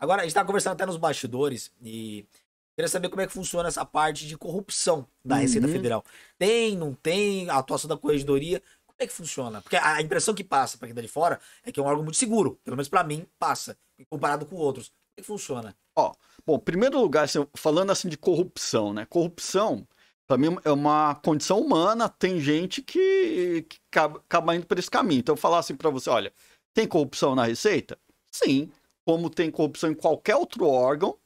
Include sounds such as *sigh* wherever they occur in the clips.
Agora, a gente estava conversando até nos bastidores e queria saber como é que funciona essa parte de corrupção da uhum. Receita Federal. Tem, não tem, a atuação da corregedoria, como é que funciona? Porque a impressão que passa para quem tá de fora é que é um órgão muito seguro, pelo menos para mim, passa, comparado com outros. Como é que funciona? Ó, bom, primeiro lugar, assim, falando assim de corrupção, né? Corrupção, para mim, é uma condição humana, tem gente que, que acaba, acaba indo por esse caminho. Então, eu falar assim para você, olha, tem corrupção na Receita? Sim, como tem corrupção em qualquer outro órgão,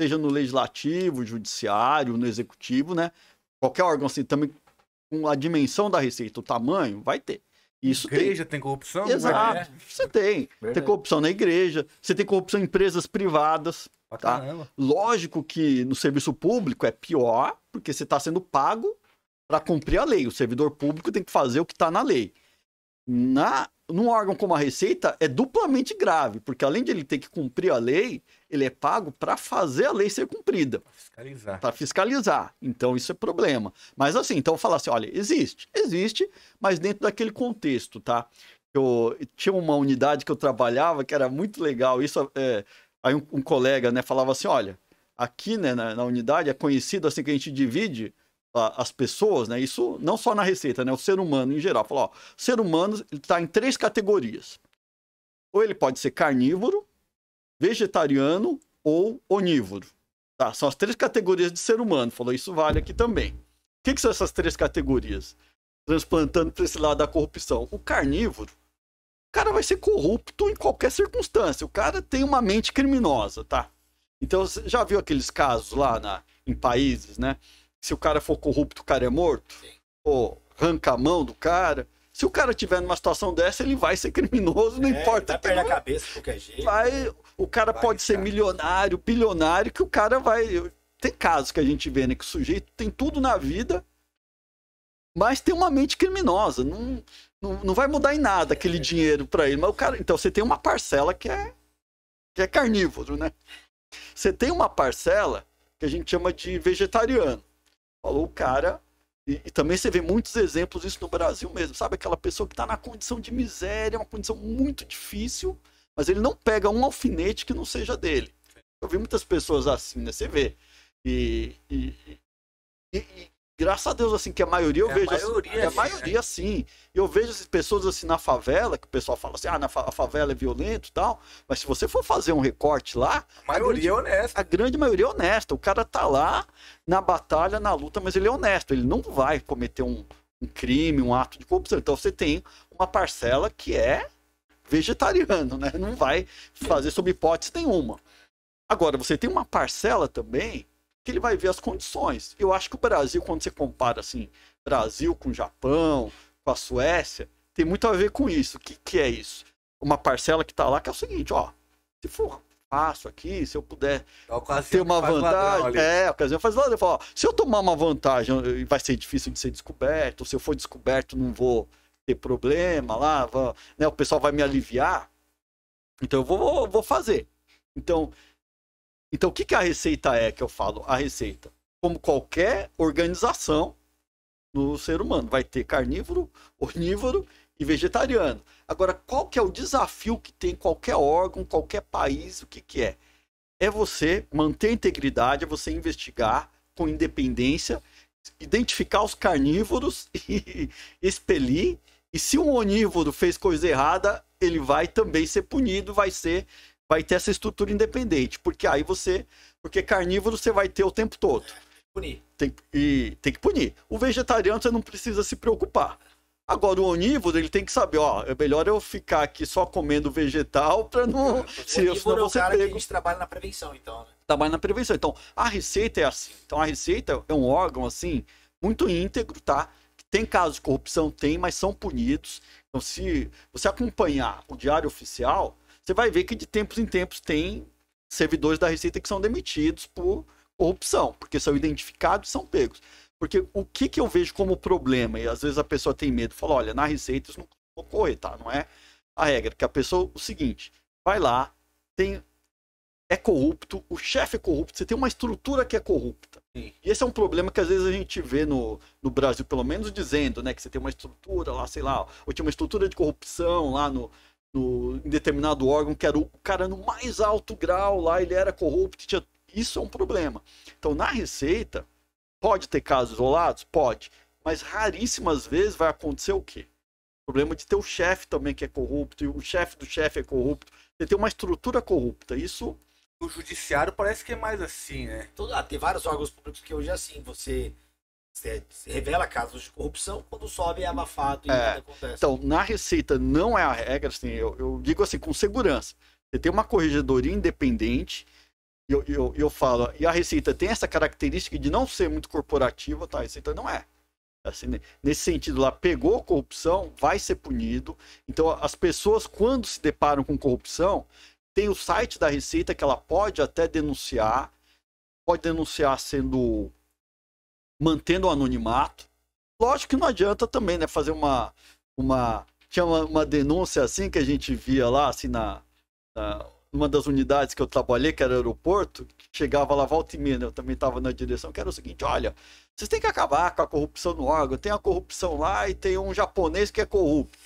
seja no legislativo, judiciário, no executivo, né? Qualquer órgão assim, também com a dimensão da receita, o tamanho, vai ter. Isso igreja tem. tem corrupção? Exato. É. Você tem. Verdade. Tem corrupção na igreja, você tem corrupção em empresas privadas. tá? Lógico que no serviço público é pior, porque você está sendo pago para cumprir a lei. O servidor público tem que fazer o que está na lei na num órgão como a Receita é duplamente grave, porque além de ele ter que cumprir a lei, ele é pago para fazer a lei ser cumprida. Para fiscalizar. Para fiscalizar. Então isso é problema. Mas assim, então falo assim, olha, existe, existe, mas dentro daquele contexto, tá? Eu tinha uma unidade que eu trabalhava que era muito legal. Isso é, aí um, um, colega, né, falava assim, olha, aqui, né, na, na unidade é conhecido assim que a gente divide as pessoas, né? Isso não só na receita, né? O ser humano em geral. falou, ó, ser humano está em três categorias. Ou ele pode ser carnívoro, vegetariano ou onívoro. Tá? São as três categorias de ser humano. Falou, isso vale aqui também. O que, que são essas três categorias? Transplantando para esse lado da corrupção. O carnívoro, o cara vai ser corrupto em qualquer circunstância. O cara tem uma mente criminosa, tá? Então, você já viu aqueles casos lá na, em países, né? Se o cara for corrupto, o cara é morto? Sim. Ou arranca a mão do cara? Se o cara tiver numa situação dessa, ele vai ser criminoso, não é, importa. Vai perder a é. cabeça de qualquer jeito. Vai, né? o cara vai pode ser milionário, bilionário, que o cara vai. Tem casos que a gente vê, né? Que o sujeito tem tudo na vida, mas tem uma mente criminosa. Não, não, não vai mudar em nada aquele é. dinheiro para ele. Mas o cara. Então você tem uma parcela que é, que é carnívoro, né? Você tem uma parcela que a gente chama de vegetariano. Falou o cara. E, e, também você vê muitos exemplos disso no Brasil mesmo. Sabe aquela pessoa que está na condição de miséria, uma condição muito difícil, mas ele não pega um alfinete que não seja dele. Eu vi muitas pessoas assim, né? Você vê. E, e, e, graças a Deus, assim, que a maioria eu é vejo. Assim, a né? maioria, assim, é, a maioria, sim. Eu vejo as pessoas assim na favela, que o pessoal fala assim, ah, na fa a favela é violento e tal. Mas se você for fazer um recorte lá. A maioria a grande, é honesta. A grande maioria é honesta. O cara tá lá na batalha, na luta, mas ele é honesto. Ele não vai cometer um, um crime, um ato de corrupção. Então você tem uma parcela que é vegetariano, né? Não vai fazer sob hipótese nenhuma. Agora, você tem uma parcela também que ele vai ver as condições. Eu acho que o Brasil, quando você compara assim, Brasil com Japão, com a Suécia, tem muito a ver com isso. O que, que é isso? Uma parcela que está lá que é o seguinte, ó, se for fácil aqui, se eu puder ter uma vantagem, é, o ocasião é, faz ladrão. Eu falo, ó, se eu tomar uma vantagem, vai ser difícil de ser descoberto, se eu for descoberto, não vou ter problema lá, vou, né, o pessoal vai me aliviar. Então eu vou, vou fazer. Então, então, o que, que a receita é que eu falo? A receita, como qualquer organização no ser humano, vai ter carnívoro, onívoro e vegetariano. Agora, qual que é o desafio que tem qualquer órgão, qualquer país, o que, que é? É você manter a integridade, é você investigar com independência, identificar os carnívoros *laughs* e expelir. E se um onívoro fez coisa errada, ele vai também ser punido, vai ser vai ter essa estrutura independente, porque aí você, porque carnívoro você vai ter o tempo todo. Punir. Tem, e tem que punir. O vegetariano você não precisa se preocupar. Agora, o onívoro, ele tem que saber, ó, é melhor eu ficar aqui só comendo vegetal para não... Se *laughs* eu, senão é o você cara pego. que a gente trabalha na prevenção, então, né? Trabalha na prevenção. Então, a Receita é assim. Então, a Receita é um órgão, assim, muito íntegro, tá? Tem casos de corrupção, tem, mas são punidos. Então, se você acompanhar o Diário Oficial, você vai ver que de tempos em tempos tem servidores da Receita que são demitidos por corrupção, porque são identificados e são pegos. Porque o que, que eu vejo como problema, e às vezes a pessoa tem medo, fala, olha, na Receita isso não ocorre, tá? Não é a regra, que a pessoa, o seguinte, vai lá, tem é corrupto, o chefe é corrupto, você tem uma estrutura que é corrupta. Sim. E esse é um problema que às vezes a gente vê no, no Brasil, pelo menos dizendo, né, que você tem uma estrutura lá, sei lá, ou tinha uma estrutura de corrupção lá no, no, em determinado órgão, que era o cara no mais alto grau lá, ele era corrupto, tinha... isso é um problema. Então, na Receita, pode ter casos isolados? Pode. Mas raríssimas vezes vai acontecer o quê? O problema de ter o chefe também que é corrupto, e o chefe do chefe é corrupto. Você tem uma estrutura corrupta. Isso. O judiciário parece que é mais assim, né? ah, tem vários órgãos públicos que hoje é assim. Você você revela casos de corrupção, quando sobe é abafado e é, nada acontece. Então, na Receita não é a regra, assim, eu, eu digo assim, com segurança. Você tem uma corregedoria independente, eu, eu, eu falo, e a Receita tem essa característica de não ser muito corporativa, tá? A Receita não é. Assim, nesse sentido lá, pegou corrupção, vai ser punido. Então, as pessoas, quando se deparam com corrupção, tem o site da Receita que ela pode até denunciar, pode denunciar sendo mantendo o anonimato. Lógico que não adianta também, né, fazer uma uma tinha uma, uma denúncia assim que a gente via lá assim na, na uma das unidades que eu trabalhei, que era aeroporto, chegava lá volta e meia, né? eu também estava na direção, que era o seguinte, olha, vocês têm que acabar com a corrupção no órgão, tem a corrupção lá e tem um japonês que é corrupto.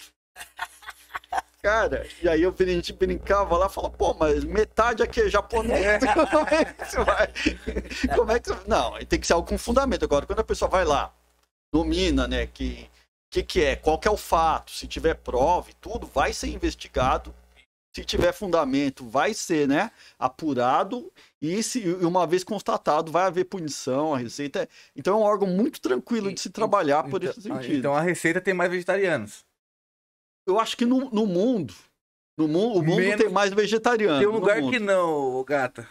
Cara, e aí eu, a gente brincava lá e falava, pô, mas metade aqui é japonês, *laughs* como é que vai? É Não, tem que ser algo com fundamento. Agora, quando a pessoa vai lá, domina, né, que que, que é, qual que é o fato, se tiver prova e tudo, vai ser investigado, se tiver fundamento, vai ser, né, apurado e se uma vez constatado, vai haver punição, a receita. É... Então é um órgão muito tranquilo de se trabalhar por então, esse ah, sentido. Então a receita tem mais vegetarianos eu acho que no, no mundo, no mundo, o mundo Menos... tem mais vegetariano. Tem um lugar que não, gata.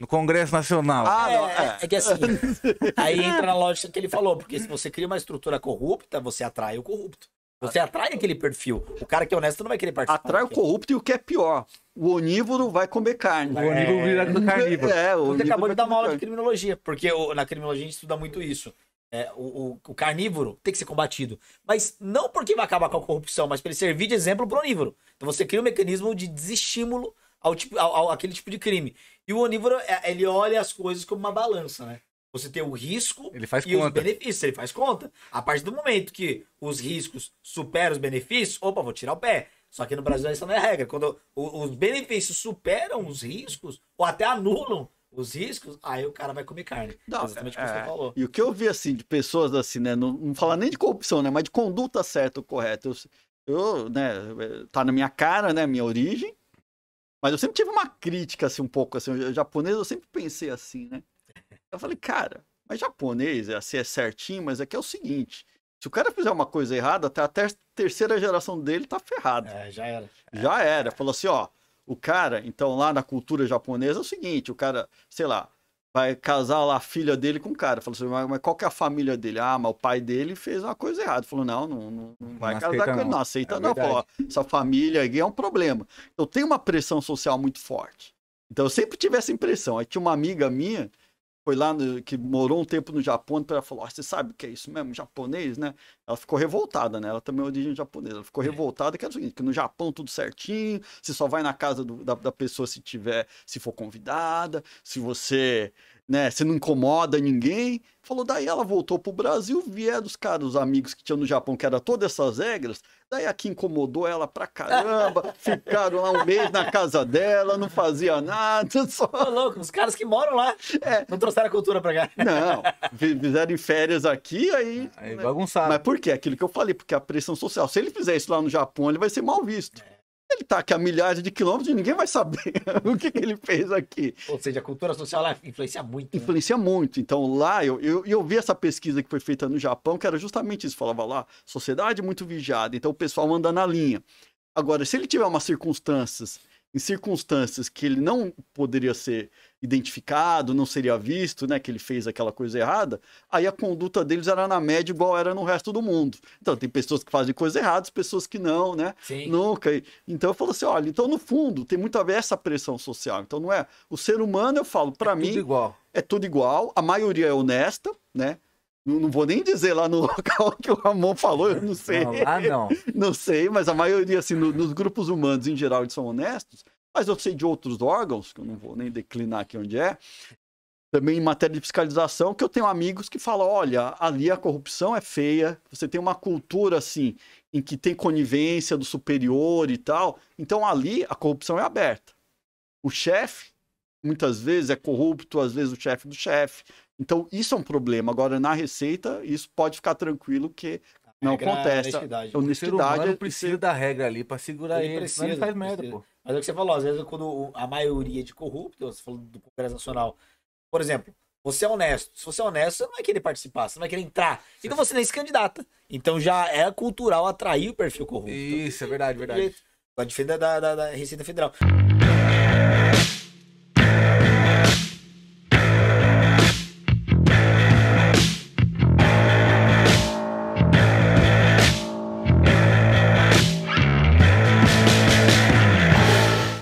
No Congresso Nacional. Ah, é, não. É, é que assim. É. aí entra na lógica que ele falou, porque se você cria uma estrutura corrupta, você atrai o corrupto. Você atrai aquele perfil. O cara que é honesto não vai querer participar. Atrai o corrupto e o que é pior. O onívoro vai comer carne. O onívoro vira é. carnívoro. É, o Você acabou de dar uma aula de criminologia, porque na criminologia a gente estuda muito isso é, o, o, carnívoro tem que ser combatido. Mas não porque vai acabar com a corrupção, mas para ele servir de exemplo para o onívoro. Então você cria um mecanismo de desestímulo ao tipo, ao, ao, aquele tipo de crime. E o onívoro, é, ele olha as coisas como uma balança, né? Você tem o risco ele faz e conta. os benefícios, ele faz conta. A partir do momento que os riscos superam os benefícios, opa, vou tirar o pé. Só que no Brasil isso não é regra. Quando os benefícios superam os riscos, ou até anulam, os riscos, aí o cara vai comer carne. Não, exatamente é, você falou. E o que eu vi, assim, de pessoas, assim, né? Não, não falar nem de corrupção, né? Mas de conduta certa ou correta. Eu, eu, né? Tá na minha cara, né? Minha origem. Mas eu sempre tive uma crítica, assim, um pouco, assim. O japonês, eu sempre pensei assim, né? Eu falei, cara, mas japonês, é, assim, é certinho, mas é que é o seguinte. Se o cara fizer uma coisa errada, até a terceira geração dele tá ferrado. É, já era. Já era. Falou assim, ó o cara, então, lá na cultura japonesa é o seguinte: o cara, sei lá, vai casar lá a filha dele com o cara. Falou assim, mas, qual que é a família dele? Ah, mas o pai dele fez uma coisa errada. Falou, não, não, não, vai não casar com ele, não, aceita é não. Falou, essa família aí é um problema. Então tem uma pressão social muito forte. Então eu sempre tive essa impressão. Aí tinha uma amiga minha foi lá, no, que morou um tempo no Japão, então ela falou, ah, você sabe o que é isso mesmo, japonês, né? Ela ficou revoltada, né? Ela também é origem japonesa. Ela ficou é. revoltada, que era o seguinte, que no Japão tudo certinho, você só vai na casa do, da, da pessoa se tiver, se for convidada, se você né? Você não incomoda ninguém. Falou, daí ela voltou pro Brasil, vieram os caras, os amigos que tinham no Japão, que era todas essas regras. Daí aqui incomodou ela pra caramba, *laughs* ficaram lá um mês na casa dela, não fazia nada. *laughs* Só... Ô, louco, os caras que moram lá é. não trouxeram a cultura pra cá. Não, fizeram férias aqui, aí... Aí né. bagunçaram. Mas por quê? Aquilo que eu falei, porque a pressão social. Se ele fizer isso lá no Japão, ele vai ser mal visto. É ele está aqui a milhares de quilômetros e ninguém vai saber *laughs* o que, que, ele fez aqui. Ou seja, a cultura social lá influencia muito. Né? Influencia muito. Então lá eu, eu, eu vi essa pesquisa que foi feita no Japão, que era justamente isso. Falava lá, sociedade muito vigiada, então o pessoal anda na linha. Agora, se ele tiver umas circunstâncias em circunstâncias que ele não poderia ser identificado, não seria visto, né, que ele fez aquela coisa errada, aí a conduta deles era na média igual era no resto do mundo. Então tem pessoas que fazem coisas erradas, pessoas que não, né? Sim. Nunca. Então eu falo assim, olha, então no fundo tem muito a ver essa pressão social. Então não é o ser humano, eu falo, para é mim tudo igual. é tudo igual, a maioria é honesta, né? Não, não, vou nem dizer lá no *laughs* local que o Ramon falou, eu não sei. Não, lá não. *laughs* Não sei, mas a maioria, assim, no, nos grupos humanos em geral, eles são honestos. Mas eu sei de outros órgãos, que eu não vou nem declinar aqui onde é, também em matéria de fiscalização, que eu tenho amigos que falam: olha, ali a corrupção é feia, você tem uma cultura assim, em que tem conivência do superior e tal, então ali a corrupção é aberta. O chefe muitas vezes é corrupto, às vezes o chefe do chefe. Então, isso é um problema. Agora, na Receita, isso pode ficar tranquilo que é não acontece. Honestidade. honestidade preciso precisa da regra ali para segurar ele. Precisa, ele faz merda, pô. Mas é o que você falou, às vezes quando a maioria de corruptos, você falou do Congresso Nacional, por exemplo, você é honesto. Se você é honesto, você não vai querer participar, você não vai querer entrar. Então você nem se candidata. Então já é cultural atrair o perfil corrupto. Isso, é verdade, verdade. A defender da, da, da Receita Federal.